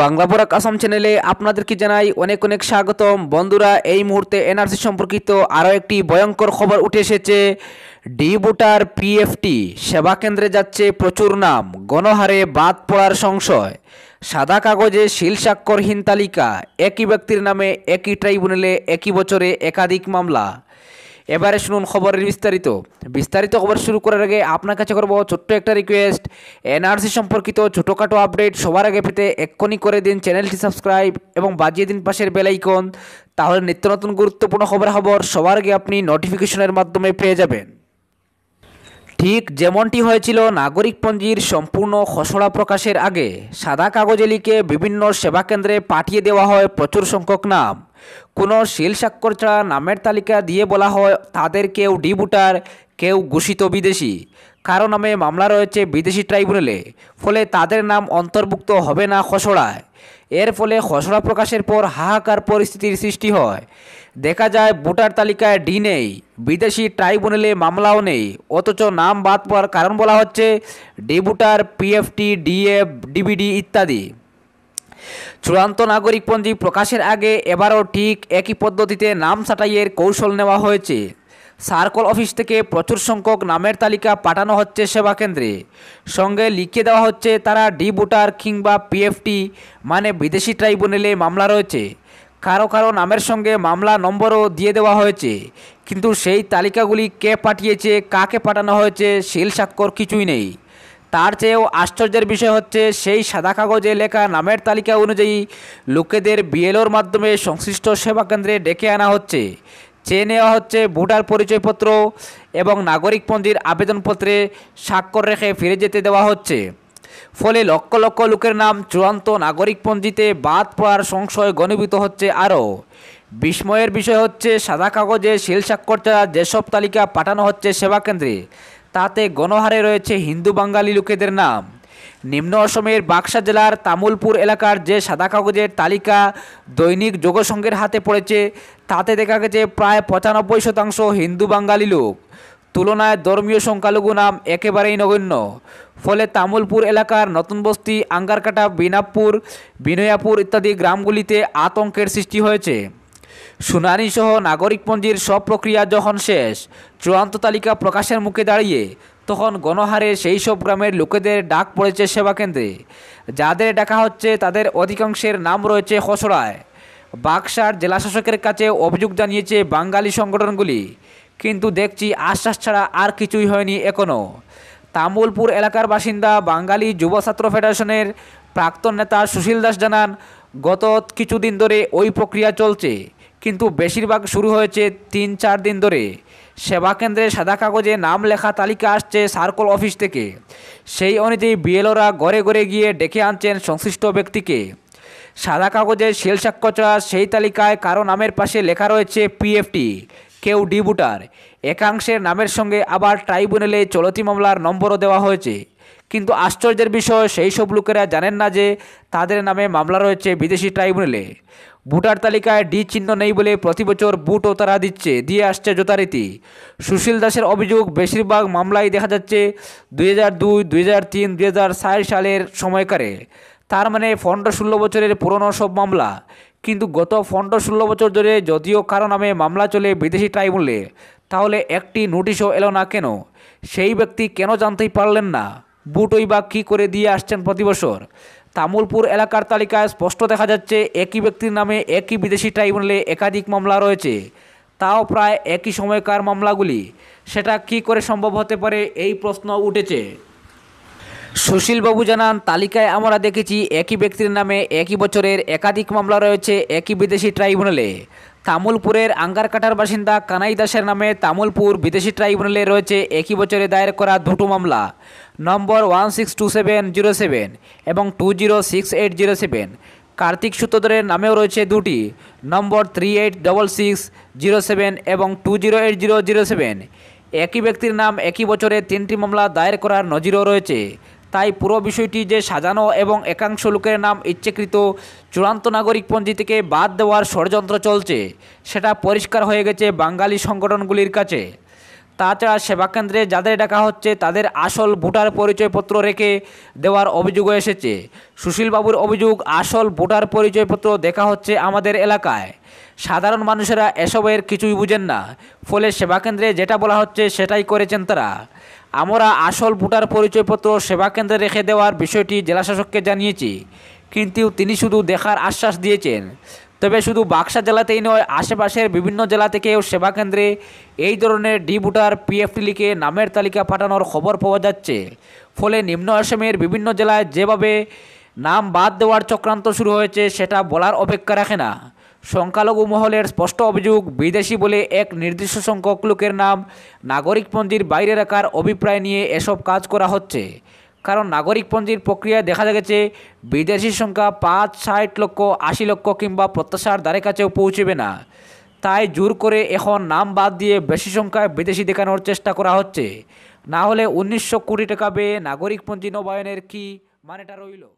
বাংলা বরাক আসাম চ্যানেলে আপনাদেরকে জানাই অনেক অনেক স্বাগতম বন্ধুরা এই মুহূর্তে এনআরসি সম্পর্কিত আরও একটি ভয়ঙ্কর খবর উঠে এসেছে ডি ভোটার পিএফটি সেবা কেন্দ্রে যাচ্ছে প্রচুর নাম গণহারে বাদ পড়ার সংশয় সাদা কাগজে শিল স্বাক্ষরহীন তালিকা একই ব্যক্তির নামে একই ট্রাইব্যুনালে একই বছরে একাধিক মামলা এবারে শুনুন খবরের বিস্তারিত বিস্তারিত খবর শুরু করার আগে আপনার কাছে করবো ছোট্ট একটা রিকোয়েস্ট এনআরসি সম্পর্কিত ছোটোখাটো আপডেট সবার আগে পেতে এক্ষণি করে দিন চ্যানেলটি সাবস্ক্রাইব এবং বাজিয়ে দিন পাশের বেলাইকন তাহলে নিত্য নতুন গুরুত্বপূর্ণ খবর খবর সবার আগে আপনি নোটিফিকেশনের মাধ্যমে পেয়ে যাবেন ঠিক যেমনটি হয়েছিল নাগরিকপঞ্জির সম্পূর্ণ খসড়া প্রকাশের আগে সাদা কাগজে লিখে বিভিন্ন সেবাকেন্দ্রে পাঠিয়ে দেওয়া হয় প্রচুর সংখ্যক নাম কোনো শিল স্বাক্ষর ছাড়া নামের তালিকা দিয়ে বলা হয় তাদের কেউ ডিবুটার কেউ ঘোষিত বিদেশি কারো নামে মামলা রয়েছে বিদেশি ট্রাইব্যুনালে ফলে তাদের নাম অন্তর্ভুক্ত হবে না খসড়ায় এর ফলে খসড়া প্রকাশের পর হাহাকার পরিস্থিতির সৃষ্টি হয় দেখা যায় ভোটার তালিকায় ডি নেই বিদেশি ট্রাইব্যুনালে মামলাও নেই অথচ নাম বাদ পাওয়ার কারণ বলা হচ্ছে D voter PFT DF DBD ইত্যাদি চূড়ান্ত নাগরিকপঞ্জি প্রকাশের আগে এবারও ঠিক একই পদ্ধতিতে নাম সাটাইয়ের কৌশল নেওয়া হয়েছে সার্কল অফিস থেকে প্রচুর সংখ্যক নামের তালিকা পাঠানো হচ্ছে সেবা কেন্দ্রে সঙ্গে লিখে দেওয়া হচ্ছে তারা ডি ভোটার কিংবা পিএফটি মানে বিদেশি ট্রাইব্যুনালে মামলা রয়েছে কারো কারো নামের সঙ্গে মামলা নম্বরও দিয়ে দেওয়া হয়েছে কিন্তু সেই তালিকাগুলি কে পাঠিয়েছে কাকে পাঠানো হয়েছে শিল স্বাক্ষর কিছুই নেই তার চেয়েও আশ্চর্যের বিষয় হচ্ছে সেই সাদা কাগজে লেখা নামের তালিকা অনুযায়ী লোকেদের বিএলওর মাধ্যমে সংশ্লিষ্ট সেবা কেন্দ্রে ডেকে আনা হচ্ছে চেয়ে নেওয়া হচ্ছে ভোটার পরিচয়পত্র এবং নাগরিকপঞ্জির আবেদনপত্রে স্বাক্ষর রেখে ফিরে যেতে দেওয়া হচ্ছে ফলে লক্ষ লক্ষ লোকের নাম চূড়ান্ত নাগরিকপঞ্জিতে বাদ পড়ার সংশয় গণীভূত হচ্ছে আরও বিস্ময়ের বিষয় হচ্ছে সাদা কাগজে শিল স্বাক্ষর ছাড়া যেসব তালিকা পাঠানো হচ্ছে সেবা কেন্দ্রে তাতে গণহারে রয়েছে হিন্দু বাঙালি লোকেদের নাম নিম্ন অসমের বাক্সা জেলার তামুলপুর এলাকার যে সাদা কাগজের তালিকা দৈনিক যোগসংঘের হাতে পড়েছে তাতে দেখা গেছে প্রায় পঁচানব্বই শতাংশ হিন্দু বাঙালি লোক তুলনায় ধর্মীয় সংখ্যালঘু নাম একেবারেই নগণ্য ফলে তামুলপুর এলাকার নতুন বস্তি আঙ্গারকাটা বিনাপুর বিনয়াপুর ইত্যাদি গ্রামগুলিতে আতঙ্কের সৃষ্টি হয়েছে শুনানিসহ নাগরিকপঞ্জির সব প্রক্রিয়া যখন শেষ চূড়ান্ত তালিকা প্রকাশের মুখে দাঁড়িয়ে তখন গণহারে সেই সব গ্রামের লোকেদের ডাক পড়েছে সেবা কেন্দ্রে যাদের ডাকা হচ্ছে তাদের অধিকাংশের নাম রয়েছে খসড়ায় বাকসার জেলাশাসকের কাছে অভিযোগ জানিয়েছে বাঙালি সংগঠনগুলি কিন্তু দেখছি আশ্বাস ছাড়া আর কিছুই হয়নি এখনও তামুলপুর এলাকার বাসিন্দা বাঙালি যুব ছাত্র ফেডারেশনের প্রাক্তন নেতা সুশীল দাস জানান গত কিছুদিন ধরে ওই প্রক্রিয়া চলছে কিন্তু বেশিরভাগ শুরু হয়েছে তিন চার দিন ধরে সেবা কেন্দ্রে সাদা কাগজে নাম লেখা তালিকা আসছে সার্কল অফিস থেকে সেই অনুযায়ী বিএলওরা ঘরে ঘরে গিয়ে ডেকে আনছেন সংশ্লিষ্ট ব্যক্তিকে সাদা কাগজে শিল সাক্ষর সেই তালিকায় কারো নামের পাশে লেখা রয়েছে পিএফটি কেউ ডি একাংশের নামের সঙ্গে আবার ট্রাইব্যুনালে চলতি মামলার নম্বরও দেওয়া হয়েছে কিন্তু আশ্চর্যের বিষয় সেই সব লোকেরা জানেন না যে তাদের নামে মামলা রয়েছে বিদেশি ট্রাইব্যুনালে ভোটার তালিকায় ডি চিহ্ন নেই বলে প্রতি বছর বুটও তারা দিচ্ছে দিয়ে আসছে যথারীতি সুশীল দাসের অভিযোগ বেশিরভাগ মামলায় দেখা যাচ্ছে দুই হাজার দুই দুই হাজার তিন দুই হাজার সালের সময়কারে তার মানে পনেরো ষোলো বছরের পুরনো সব মামলা কিন্তু গত পনেরো ষোলো বছর ধরে যদিও কারো নামে মামলা চলে বিদেশি ট্রাইব্যুনালে তাহলে একটি নোটিশও এলো না কেন সেই ব্যক্তি কেন জানতেই পারলেন না বুটই বা কী করে দিয়ে আসছেন প্রতি বছর তামুলপুর এলাকার তালিকায় স্পষ্ট দেখা যাচ্ছে একই ব্যক্তির নামে একই বিদেশি ট্রাইব্যুনালে একাধিক মামলা রয়েছে তাও প্রায় একই সময়কার মামলাগুলি সেটা কি করে সম্ভব হতে পারে এই প্রশ্ন উঠেছে সুশীলবাবু জানান তালিকায় আমরা দেখেছি একই ব্যক্তির নামে একই বছরের একাধিক মামলা রয়েছে একই বিদেশি ট্রাইব্যুনালে তামুলপুরের আঙ্গারকাটার বাসিন্দা কানাই দাসের নামে তামুলপুর বিদেশি ট্রাইব্যুনালে রয়েছে একই বছরে দায়ের করা দুটো মামলা নম্বর one six two seven zero seven এবং two zero six eight zero seven Kartik সূত্রধরের নামেও রয়েছে দুটি নম্বর three eight double six zero seven এবং two zero eight zero zero seven একই ব্যক্তির নাম একই বছরে তিনটি মামলা দায়ের করার নজিরও রয়েছে তাই পুরো বিষয়টি যে সাজানো এবং একাংশ লোকের নাম ইচ্ছেকৃত চূড়ান্ত নাগরিকপঞ্জি থেকে বাদ দেওয়ার ষড়যন্ত্র চলছে সেটা পরিষ্কার হয়ে গেছে বাঙালি সংগঠনগুলির কাছে তাছাড়া সেবাকেন্দ্রে যাদের ডাকা হচ্ছে তাদের আসল ভোটার পরিচয়পত্র রেখে দেওয়ার অভিযোগও এসেছে সুশীলবাবুর অভিযোগ আসল ভোটার পরিচয়পত্র দেখা হচ্ছে আমাদের এলাকায় সাধারণ মানুষেরা এসবের কিছুই বুঝেন না ফলে সেবা কেন্দ্রে যেটা বলা হচ্ছে সেটাই করেছেন তারা আমরা আসল ভোটার পরিচয়পত্র সেবাকেন্দ্রে রেখে দেওয়ার বিষয়টি জেলাশাসককে জানিয়েছি কিন্তু তিনি শুধু দেখার আশ্বাস দিয়েছেন তবে শুধু বাক্সা জেলাতেই নয় আশেপাশের বিভিন্ন জেলা থেকেও সেবা কেন্দ্রে এই ধরনের ডি ভোটার পিএফটি লিখে নামের তালিকা পাঠানোর খবর পাওয়া যাচ্ছে ফলে নিম্ন আসামের বিভিন্ন জেলায় যেভাবে নাম বাদ দেওয়ার চক্রান্ত শুরু হয়েছে সেটা বলার অপেক্ষা রাখে না সংখ্যালঘু মহলের স্পষ্ট অভিযোগ বিদেশি বলে এক নির্দিষ্ট সংখ্যক লোকের নাম নাগরিকপঞ্জির বাইরে রাখার অভিপ্রায় নিয়ে এসব কাজ করা হচ্ছে কারণ নাগরিকপঞ্জির প্রক্রিয়ায় দেখা গেছে বিদেশির সংখ্যা পাঁচ ষাট লক্ষ আশি লক্ষ কিংবা প্রত্যাশার দ্বারে কাছেও পৌঁছবে না তাই জোর করে এখন নাম বাদ দিয়ে বেশি সংখ্যায় বিদেশি দেখানোর চেষ্টা করা হচ্ছে না হলে উনিশশো কোটি টাকা বেয়ে নাগরিকপঞ্জি নবায়নের কী মানেটা রইল